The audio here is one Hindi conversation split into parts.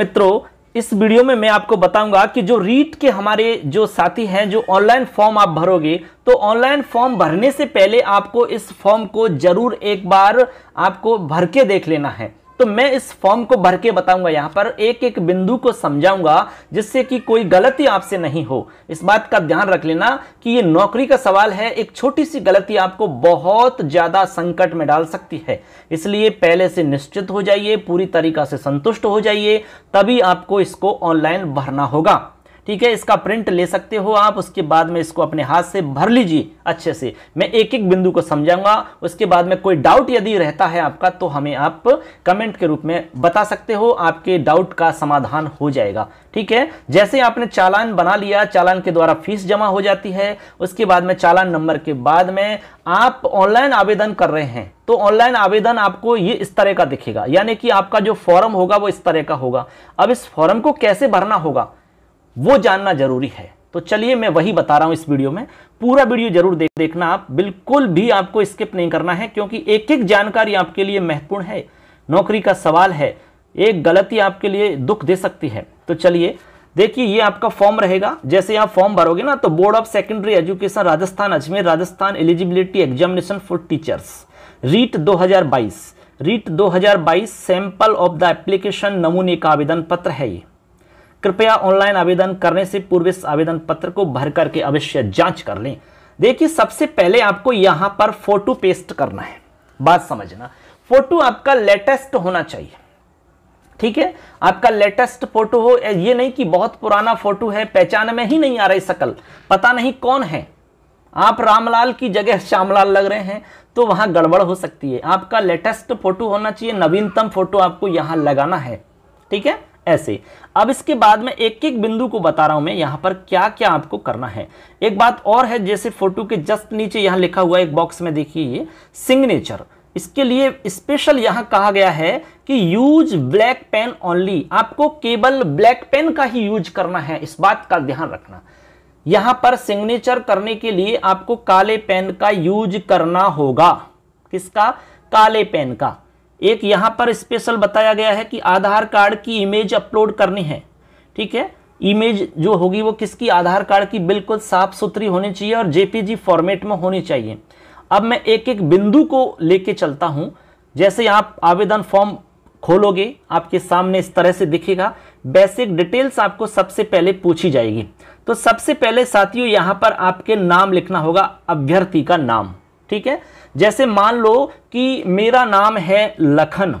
मित्रों इस वीडियो में मैं आपको बताऊंगा कि जो रीट के हमारे जो साथी हैं जो ऑनलाइन फॉर्म आप भरोगे तो ऑनलाइन फॉर्म भरने से पहले आपको इस फॉर्म को जरूर एक बार आपको भर के देख लेना है तो मैं इस फॉर्म को भर के बताऊंगा यहाँ पर एक एक बिंदु को समझाऊंगा जिससे कि कोई गलती आपसे नहीं हो इस बात का ध्यान रख लेना कि ये नौकरी का सवाल है एक छोटी सी गलती आपको बहुत ज़्यादा संकट में डाल सकती है इसलिए पहले से निश्चित हो जाइए पूरी तरीका से संतुष्ट हो जाइए तभी आपको इसको ऑनलाइन भरना होगा ठीक है इसका प्रिंट ले सकते हो आप उसके बाद में इसको अपने हाथ से भर लीजिए अच्छे से मैं एक एक बिंदु को समझाऊंगा उसके बाद में कोई डाउट यदि रहता है आपका तो हमें आप कमेंट के रूप में बता सकते हो आपके डाउट का समाधान हो जाएगा ठीक है जैसे आपने चालान बना लिया चालान के द्वारा फीस जमा हो जाती है उसके बाद में चालान नंबर के बाद में आप ऑनलाइन आवेदन कर रहे हैं तो ऑनलाइन आवेदन आपको ये इस तरह का दिखेगा यानी कि आपका जो फॉर्म होगा वो इस तरह का होगा अब इस फॉर्म को कैसे भरना होगा वो जानना जरूरी है तो चलिए मैं वही बता रहा हूं इस वीडियो में पूरा वीडियो जरूर देख देखना आप बिल्कुल भी आपको स्किप नहीं करना है क्योंकि एक एक जानकारी आपके लिए महत्वपूर्ण है नौकरी का सवाल है एक गलती आपके लिए दुख दे सकती है तो चलिए देखिए ये आपका फॉर्म रहेगा जैसे आप फॉर्म भरोगे ना तो board of secondary education Rajasthan Ajmer Rajasthan eligibility examination for teachers REET 2022 REET 2022 sample of the application नमूने का आवेदन पत्र है ये कृपया ऑनलाइन आवेदन करने से पूर्व इस आवेदन पत्र को भर करके अवश्य जांच कर लें देखिए सबसे पहले आपको यहां पर फोटो पेस्ट करना है बात समझना फोटो आपका लेटेस्ट होना चाहिए ठीक है आपका लेटेस्ट फोटो हो ये नहीं कि बहुत पुराना फोटो है पहचान में ही नहीं आ रही सकल पता नहीं कौन है आप रामलाल की जगह श्यामलाल लग रहे हैं तो वहां गड़बड़ हो सकती है आपका लेटेस्ट फोटो होना चाहिए नवीनतम फोटो आपको यहां लगाना है ठीक है ऐसे अब इसके बाद में एक एक बिंदु को बता रहा हूं मैं यहां पर क्या क्या आपको करना है एक बात और है जैसे फोटो के जस्ट नीचे यहां लिखा हुआ एक बॉक्स में देखिए ये सिग्नेचर इसके लिए स्पेशल यहां कहा गया है कि यूज ब्लैक पेन ओनली आपको केवल ब्लैक पेन का ही यूज करना है इस बात का ध्यान रखना यहां पर सिग्नेचर करने के लिए आपको काले पेन का यूज करना होगा किसका काले पेन का एक यहाँ पर स्पेशल बताया गया है कि आधार कार्ड की इमेज अपलोड करनी है ठीक है इमेज जो होगी वो किसकी आधार कार्ड की बिल्कुल साफ सुथरी होनी चाहिए और जेपीजी फॉर्मेट में होनी चाहिए अब मैं एक एक बिंदु को लेके चलता हूँ जैसे आप आवेदन फॉर्म खोलोगे आपके सामने इस तरह से दिखेगा बेसिक डिटेल्स आपको सबसे पहले पूछी जाएगी तो सबसे पहले साथियों यहाँ पर आपके नाम लिखना होगा अभ्यर्थी का नाम ठीक है जैसे मान लो कि मेरा नाम है लखन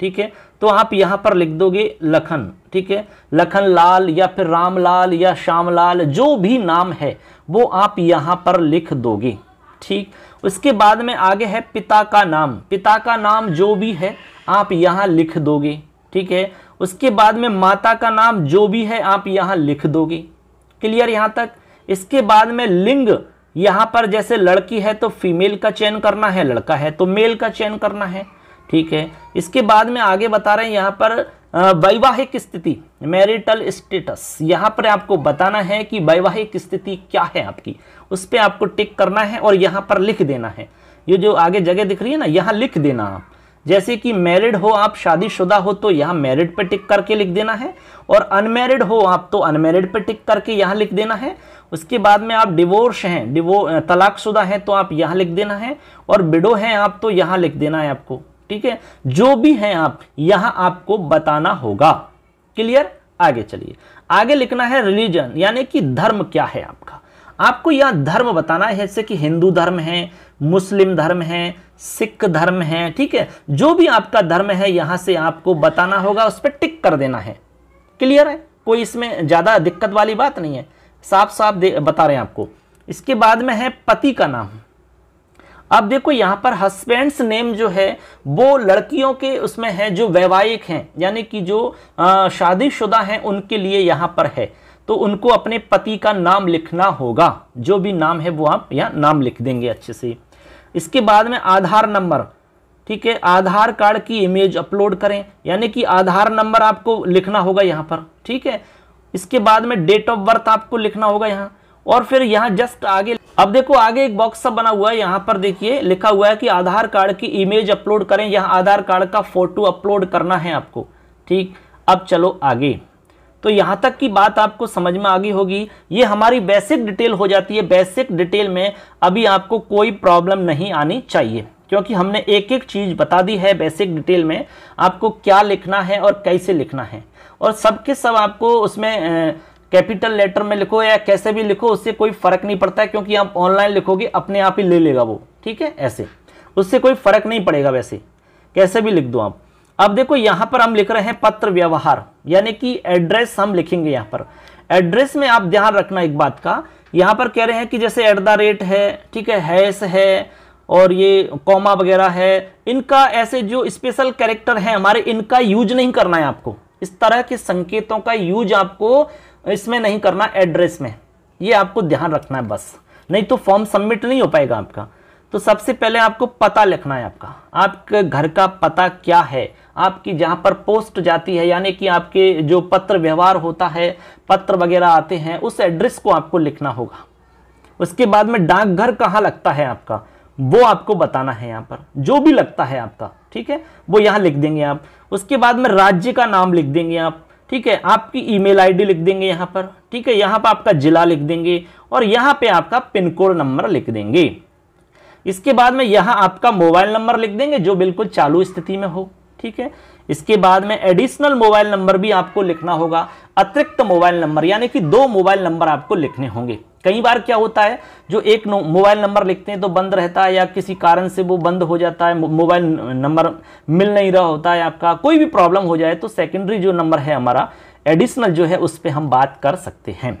ठीक है तो आप यहां पर लिख दोगे लखन ठीक है लखन लाल या फिर रामलाल या श्यामलाल जो भी नाम है वो आप यहां पर लिख दोगे ठीक उसके बाद में आगे है पिता का नाम पिता का नाम जो भी है आप यहां लिख दोगे ठीक है उसके बाद में माता का नाम जो भी है आप यहां लिख दोगे क्लियर यहां तक इसके बाद में लिंग यहां पर जैसे लड़की है तो फीमेल का चयन करना है लड़का है तो मेल का चयन करना है ठीक है इसके बाद में आगे बता रहे हैं यहाँ पर वैवाहिक स्थिति मैरिटल स्टेटस यहाँ पर आपको बताना है कि वैवाहिक स्थिति क्या है आपकी उस पर आपको टिक करना है और यहाँ पर लिख देना है ये जो आगे जगह दिख रही है ना यहाँ लिख देना आप जैसे कि मैरिड हो आप शादीशुदा हो तो यहाँ मैरिड पे टिक करके लिख देना है और अनमैरिड हो आप तो अनमैरिड पे टिक करके यहाँ लिख देना है उसके बाद में आप डिवोर्स हैं डिवो तलाकशुदा हैं तो आप यहाँ लिख देना है और बिडो हैं आप तो यहाँ लिख देना है आपको ठीक है जो भी हैं आप यहाँ आपको बताना होगा क्लियर आगे चलिए आगे लिखना है रिलीजन यानी कि धर्म क्या है आपका आपको यह धर्म बताना है जैसे कि हिंदू धर्म है मुस्लिम धर्म है सिख धर्म है ठीक है जो भी आपका धर्म है यहाँ से आपको बताना होगा उस पर टिक कर देना है क्लियर है कोई इसमें ज़्यादा दिक्कत वाली बात नहीं है साफ साफ बता रहे हैं आपको इसके बाद में है पति का नाम अब देखो यहाँ पर हस्बैंड्स नेम जो है वो लड़कियों के उसमें है जो वैवाहिक हैं यानी कि जो शादीशुदा हैं उनके लिए यहाँ पर है तो उनको अपने पति का नाम लिखना होगा जो भी नाम है वो आप यहाँ नाम लिख देंगे अच्छे से इसके बाद में आधार नंबर ठीक है आधार कार्ड की इमेज अपलोड करें यानी कि आधार नंबर आपको लिखना होगा यहाँ पर ठीक है इसके बाद में डेट ऑफ बर्थ आपको लिखना होगा यहाँ और फिर यहाँ जस्ट आगे अब देखो आगे एक बॉक्स सब बना हुआ है यहाँ पर देखिए लिखा हुआ है कि आधार कार्ड की इमेज अपलोड करें यहाँ आधार कार्ड का फोटो अपलोड करना है आपको ठीक अब चलो आगे तो यहाँ तक की बात आपको समझ में आ गई होगी ये हमारी बेसिक डिटेल हो जाती है बेसिक डिटेल में अभी आपको कोई प्रॉब्लम नहीं आनी चाहिए क्योंकि हमने एक एक चीज़ बता दी है बेसिक डिटेल में आपको क्या लिखना है और कैसे लिखना है और सबके सब आपको उसमें कैपिटल लेटर में लिखो या कैसे भी लिखो उससे कोई फ़र्क नहीं पड़ता है क्योंकि आप ऑनलाइन लिखोगे अपने आप ही ले लेगा वो ठीक है ऐसे उससे कोई फ़र्क नहीं पड़ेगा वैसे कैसे भी लिख दो आप अब देखो यहां पर हम लिख रहे हैं पत्र व्यवहार यानी कि एड्रेस हम लिखेंगे यहां पर एड्रेस में आप ध्यान रखना एक बात का यहां पर कह रहे हैं कि जैसे एट द रेट है ठीक है हैस है और ये कॉमा वगैरह है इनका ऐसे जो स्पेशल कैरेक्टर है हमारे इनका यूज नहीं करना है आपको इस तरह के संकेतों का यूज आपको इसमें नहीं करना एड्रेस में ये आपको ध्यान रखना है बस नहीं तो फॉर्म सबमिट नहीं हो पाएगा आपका तो सबसे पहले आपको पता लिखना है आपका आपके घर का पता क्या है आपकी जहाँ पर पोस्ट जाती है यानी कि आपके जो पत्र व्यवहार होता है पत्र वगैरह आते हैं उस एड्रेस को आपको लिखना होगा उसके बाद में डाकघर कहाँ लगता है आपका वो आपको बताना है यहाँ पर जो भी लगता है आपका ठीक है वो यहाँ लिख देंगे आप उसके बाद में राज्य का नाम लिख देंगे आप ठीक है आपकी ईमेल आईडी लिख देंगे यहाँ पर ठीक है यहाँ पर आपका जिला लिख देंगे और यहाँ पे आपका पिन कोड नंबर लिख देंगे इसके बाद में यहाँ आपका मोबाइल नंबर लिख देंगे जो बिल्कुल चालू स्थिति में हो ठीक है इसके बाद में एडिशनल मोबाइल नंबर भी आपको लिखना होगा अतिरिक्त मोबाइल नंबर यानी कि दो मोबाइल नंबर आपको लिखने होंगे कई बार क्या होता है जो एक मोबाइल नंबर लिखते हैं तो बंद रहता है या किसी कारण से वो बंद हो जाता है मोबाइल नंबर मिल नहीं रहा होता है आपका कोई भी प्रॉब्लम हो जाए तो सेकेंडरी जो नंबर है हमारा एडिशनल जो है उस पर हम बात कर सकते हैं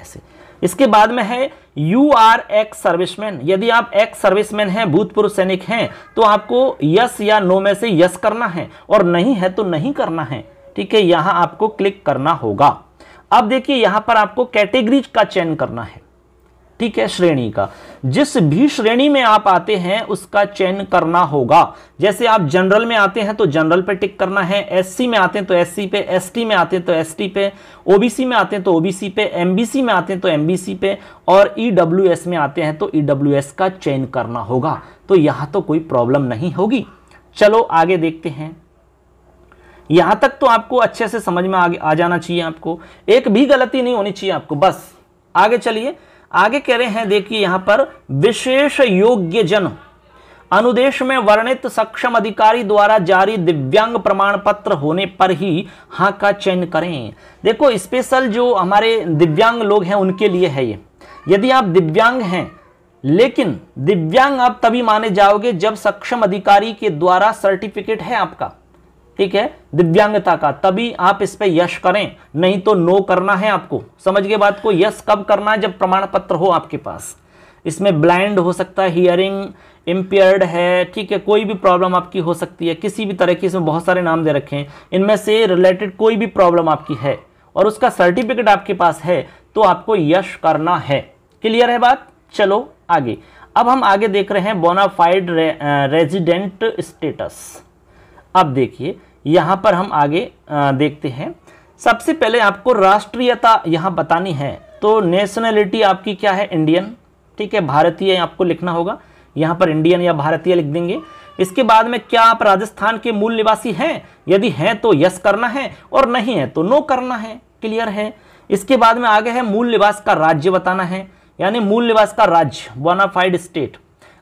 ऐसे इसके बाद में है यू आर एक्स सर्विसमैन यदि आप एक्स सर्विसमैन हैं भूतपूर्व सैनिक हैं तो आपको यस या नो में से यस करना है और नहीं है तो नहीं करना है ठीक है यहां आपको क्लिक करना होगा अब देखिए यहां पर आपको कैटेगरीज का चयन करना है ठीक है श्रेणी का जिस भी श्रेणी में आप आते हैं उसका चयन करना होगा जैसे आप जनरल में आते हैं तो जनरल पे टिक करना है एससी में आते हैं तो एससी पे एसटी में आते हैं तो एसटी पे ओबीसी में आते हैं तो ओबीसी पे एमबीसी में आते हैं तो एमबीसी पे और ईडब्ल्यूएस e में आते हैं तो ईडब्ल्यूएस e का चयन करना होगा तो यहां तो कोई प्रॉब्लम नहीं होगी चलो आगे देखते हैं यहां तक तो आपको अच्छे से समझ में आ जाना चाहिए आपको एक भी गलती नहीं होनी चाहिए आपको बस आगे चलिए आगे कह रहे हैं देखिए यहां पर विशेष योग्य जन अनुदेश में वर्णित सक्षम अधिकारी द्वारा जारी दिव्यांग प्रमाण पत्र होने पर ही हां का चयन करें देखो स्पेशल जो हमारे दिव्यांग लोग हैं उनके लिए है ये यदि आप दिव्यांग हैं लेकिन दिव्यांग आप तभी माने जाओगे जब सक्षम अधिकारी के द्वारा सर्टिफिकेट है आपका ठीक है दिव्यांगता का तभी आप इस पर यश करें नहीं तो नो करना है आपको समझ गए बात को यश कब करना है जब प्रमाण पत्र हो आपके पास इसमें ब्लाइंड हो सकता है हियरिंग इम्पेयर्ड है ठीक है कोई भी प्रॉब्लम आपकी हो सकती है किसी भी तरह की इसमें बहुत सारे नाम दे रखे हैं इनमें से रिलेटेड कोई भी प्रॉब्लम आपकी है और उसका सर्टिफिकेट आपके पास है तो आपको यश करना है क्लियर है बात चलो आगे अब हम आगे देख रहे हैं बोनाफाइड रे, रेजिडेंट स्टेटस अब देखिए यहाँ पर हम आगे देखते हैं सबसे पहले आपको राष्ट्रीयता यहाँ बतानी है तो नेशनैलिटी आपकी क्या है इंडियन ठीक है भारतीय आपको लिखना होगा यहाँ पर इंडियन या भारतीय लिख देंगे इसके बाद में क्या आप राजस्थान के मूल निवासी हैं यदि हैं तो यस करना है और नहीं है तो नो करना है क्लियर है इसके बाद में आगे है मूल निवास का राज्य बताना है यानी मूल निवास का राज्य बोनाफाइड स्टेट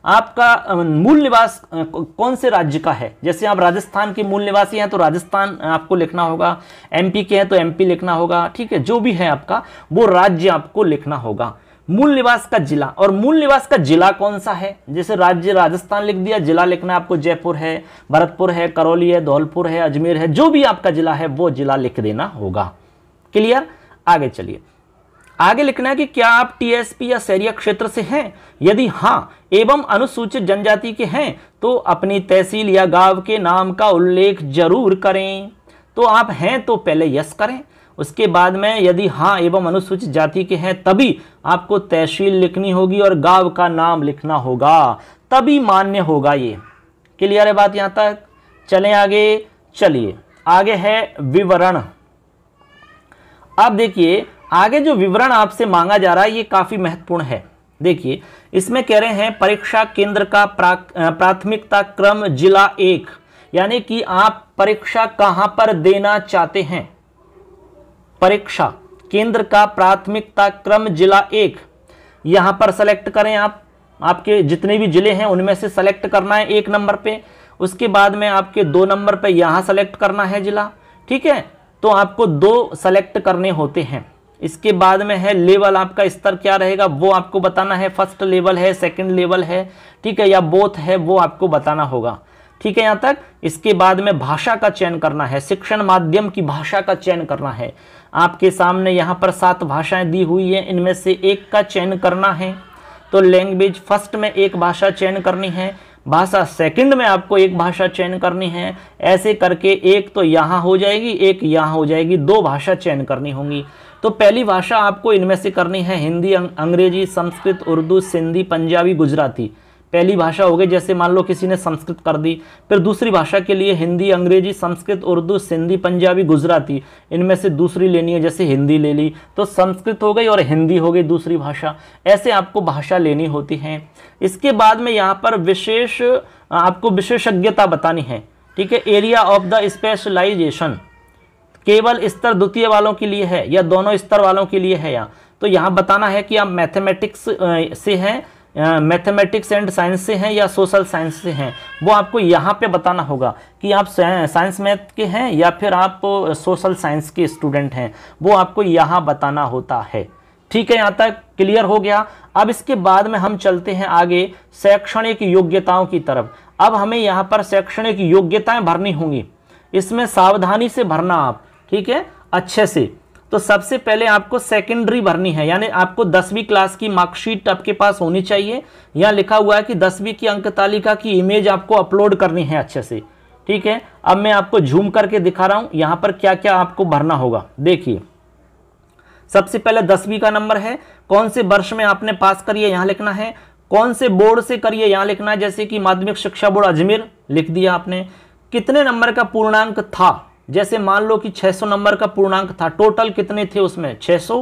आपका मूल निवास कौन से राज्य का है जैसे आप राजस्थान के मूल निवासी हैं तो राजस्थान आपको लिखना होगा एमपी के हैं तो एमपी लिखना होगा ठीक है जो भी है आपका वो राज्य आपको लिखना होगा मूल निवास का जिला और मूल निवास का जिला कौन सा है जैसे राज्य राजस्थान लिख दिया जिला लिखना आपको जयपुर है भरतपुर है करौली है धौलपुर है अजमेर है जो भी आपका जिला है वो जिला लिख देना होगा क्लियर आगे चलिए आगे लिखना है कि क्या आप टीएसपी या शहरिया क्षेत्र से हैं यदि हाँ एवं अनुसूचित जनजाति के हैं तो अपनी तहसील या गांव के नाम का उल्लेख जरूर करें तो आप हैं तो पहले यस करें उसके बाद में यदि हाँ एवं अनुसूचित जाति के हैं तभी आपको तहसील लिखनी होगी और गांव का नाम लिखना होगा तभी मान्य होगा ये क्लियर है बात यहां तक चलें आगे चलिए आगे है विवरण अब देखिए आगे जो विवरण आपसे मांगा जा रहा है ये काफ़ी महत्वपूर्ण है देखिए इसमें कह रहे हैं परीक्षा केंद्र का प्राथमिकता क्रम जिला एक यानी कि आप परीक्षा कहां पर देना चाहते हैं परीक्षा केंद्र का प्राथमिकता क्रम जिला एक यहां पर सेलेक्ट करें आप आपके जितने भी जिले हैं उनमें से सेलेक्ट करना है एक नंबर पे उसके बाद में आपके दो नंबर पे यहां सेलेक्ट करना है जिला ठीक है तो आपको दो सेलेक्ट करने होते हैं इसके बाद में है लेवल आपका स्तर क्या रहेगा वो आपको बताना है फर्स्ट लेवल है सेकंड लेवल है ठीक है या बोथ है वो आपको बताना होगा ठीक है यहाँ तक इसके बाद में भाषा का चयन करना है शिक्षण माध्यम की भाषा का चयन करना है आपके सामने यहाँ पर सात भाषाएं दी हुई हैं इनमें से एक का चयन करना है तो लैंग्वेज फर्स्ट में एक भाषा चयन करनी है भाषा सेकंड में आपको एक भाषा चयन करनी है ऐसे करके एक तो यहाँ हो जाएगी एक यहाँ हो जाएगी दो भाषा चयन करनी होंगी तो पहली भाषा आपको इनमें से करनी है हिंदी अंग्रेजी संस्कृत उर्दू सिंधी पंजाबी गुजराती पहली भाषा हो गई जैसे मान लो किसी ने संस्कृत कर दी फिर दूसरी भाषा के लिए हिंदी अंग्रेजी संस्कृत उर्दू सिंधी पंजाबी गुजराती इनमें से दूसरी लेनी है जैसे हिंदी ले ली तो संस्कृत हो गई और हिंदी हो गई दूसरी भाषा ऐसे आपको भाषा लेनी होती है इसके बाद में यहाँ पर विशेष आपको विशेषज्ञता बतानी है ठीक है एरिया ऑफ द स्पेशलाइजेशन केवल स्तर द्वितीय वालों के लिए है या दोनों स्तर वालों के लिए है यहाँ तो यहाँ बताना है कि आप मैथमेटिक्स से हैं मैथमेटिक्स एंड साइंस से हैं या सोशल साइंस से हैं वो आपको यहाँ पे बताना होगा कि आप साइंस मैथ के हैं या फिर आप सोशल साइंस के स्टूडेंट हैं वो आपको यहाँ बताना होता है ठीक है यहाँ तक क्लियर हो गया अब इसके बाद में हम चलते हैं आगे शैक्षणिक योग्यताओं की तरफ अब हमें यहाँ पर शैक्षणिक योग्यताएँ भरनी होंगी इसमें सावधानी से भरना आप ठीक है अच्छे से तो सबसे पहले आपको सेकेंडरी भरनी है यानी आपको दसवीं क्लास की मार्कशीट आपके पास होनी चाहिए यहाँ लिखा हुआ है कि दसवीं की अंक तालिका की इमेज आपको अपलोड करनी है अच्छे से ठीक है अब मैं आपको झूम करके दिखा रहा हूँ यहाँ पर क्या क्या आपको भरना होगा देखिए सबसे पहले दसवीं का नंबर है कौन से वर्ष में आपने पास करिए यहाँ लिखना है कौन से बोर्ड से करिए यहाँ लिखना है जैसे कि माध्यमिक शिक्षा बोर्ड अजमेर लिख दिया आपने कितने नंबर का पूर्णांक था जैसे मान लो कि 600 नंबर का पूर्णांक था टोटल कितने थे उसमें 600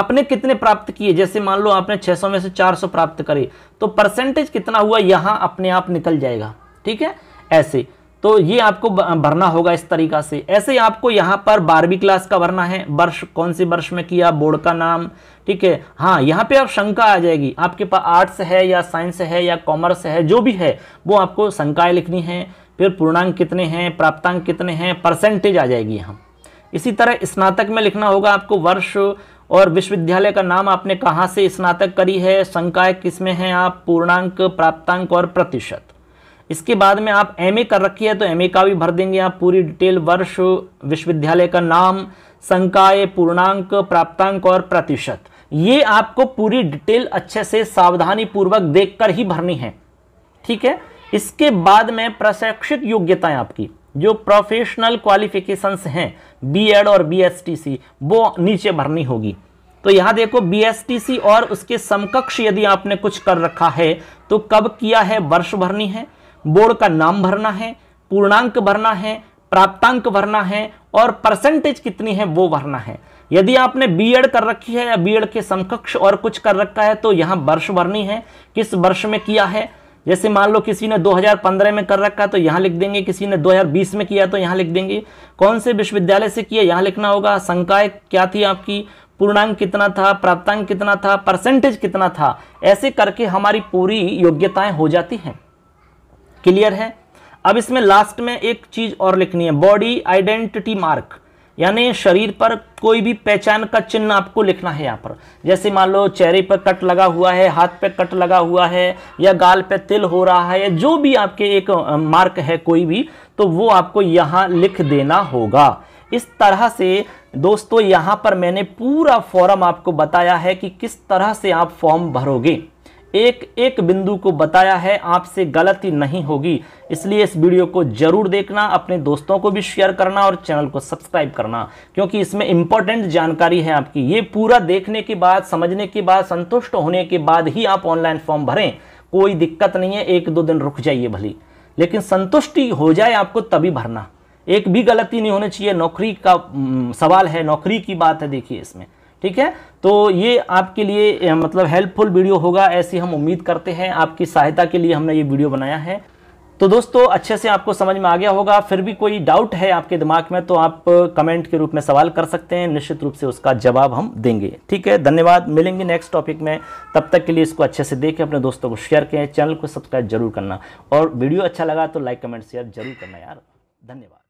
आपने कितने प्राप्त किए जैसे मान लो आपने 600 में से 400 प्राप्त करे तो परसेंटेज कितना हुआ यहाँ अपने आप निकल जाएगा ठीक है ऐसे तो ये आपको भरना होगा इस तरीका से ऐसे आपको यहाँ पर बारहवीं क्लास का भरना है वर्ष कौन से वर्ष में किया बोर्ड का नाम ठीक है हाँ यहाँ पे आप शंका आ जाएगी आपके पास आर्ट्स है या साइंस है या कॉमर्स है जो भी है वो आपको शंकाएँ लिखनी है फिर पूर्णांक कितने हैं प्राप्तांक कितने हैं परसेंटेज आ जाएगी यहाँ इसी तरह स्नातक में लिखना होगा आपको वर्ष और विश्वविद्यालय का नाम आपने कहाँ से स्नातक करी है संकाय किस में है आप पूर्णांक प्राप्तांक और प्रतिशत इसके बाद में आप एम कर रखी है तो एम का भी भर देंगे आप पूरी डिटेल वर्ष विश्वविद्यालय का नाम संकाय पूर्णांक प्राप्तांक और प्रतिशत ये आपको पूरी डिटेल अच्छे से सावधानी पूर्वक देखकर ही भरनी है ठीक है इसके बाद में प्रशैक्षिक योग्यताएं आपकी जो प्रोफेशनल क्वालिफिकेशंस हैं बीएड और बीएसटीसी वो नीचे भरनी होगी तो यहाँ देखो बीएसटीसी और उसके समकक्ष यदि आपने कुछ कर रखा है तो कब किया है वर्ष भरनी है बोर्ड का नाम भरना है पूर्णांक भरना है प्राप्तांक भरना है और परसेंटेज कितनी है वो भरना है यदि आपने बीएड कर रखी है या बीएड के समकक्ष और कुछ कर रखा है तो यहाँ वर्ष भरनी है किस वर्ष में किया है जैसे मान लो किसी ने 2015 में कर रखा तो यहाँ लिख देंगे किसी ने 2020 में किया तो यहाँ लिख देंगे कौन से विश्वविद्यालय से किया यहाँ लिखना होगा संकाय क्या थी आपकी पूर्णांक कितना था प्राप्तांक कितना था परसेंटेज कितना था ऐसे करके हमारी पूरी योग्यताएं हो जाती हैं क्लियर है अब इसमें लास्ट में एक चीज़ और लिखनी है बॉडी आइडेंटिटी मार्क यानी शरीर पर कोई भी पहचान का चिन्ह आपको लिखना है यहाँ पर जैसे मान लो चेहरे पर कट लगा हुआ है हाथ पे कट लगा हुआ है या गाल पे तिल हो रहा है या जो भी आपके एक मार्क है कोई भी तो वो आपको यहाँ लिख देना होगा इस तरह से दोस्तों यहाँ पर मैंने पूरा फॉर्म आपको बताया है कि किस तरह से आप फॉर्म भरोगे एक एक बिंदु को बताया है आपसे गलती नहीं होगी इसलिए इस वीडियो को जरूर देखना अपने दोस्तों को भी शेयर करना और चैनल को सब्सक्राइब करना क्योंकि इसमें इंपॉर्टेंट जानकारी है आपकी ये पूरा देखने के बाद समझने के बाद संतुष्ट होने के बाद ही आप ऑनलाइन फॉर्म भरें कोई दिक्कत नहीं है एक दो दिन रुक जाइए भली लेकिन संतुष्टि हो जाए आपको तभी भरना एक भी गलती नहीं होनी चाहिए नौकरी का सवाल है नौकरी की बात है देखिए इसमें ठीक है तो ये आपके लिए मतलब हेल्पफुल वीडियो होगा ऐसी हम उम्मीद करते हैं आपकी सहायता के लिए हमने ये वीडियो बनाया है तो दोस्तों अच्छे से आपको समझ में आ गया होगा फिर भी कोई डाउट है आपके दिमाग में तो आप कमेंट के रूप में सवाल कर सकते हैं निश्चित रूप से उसका जवाब हम देंगे ठीक है धन्यवाद मिलेंगे नेक्स्ट टॉपिक में तब तक के लिए इसको अच्छे से देखें अपने दोस्तों को शेयर करें चैनल को सब्सक्राइब जरूर करना और वीडियो अच्छा लगा तो लाइक कमेंट शेयर जरूर करना यार धन्यवाद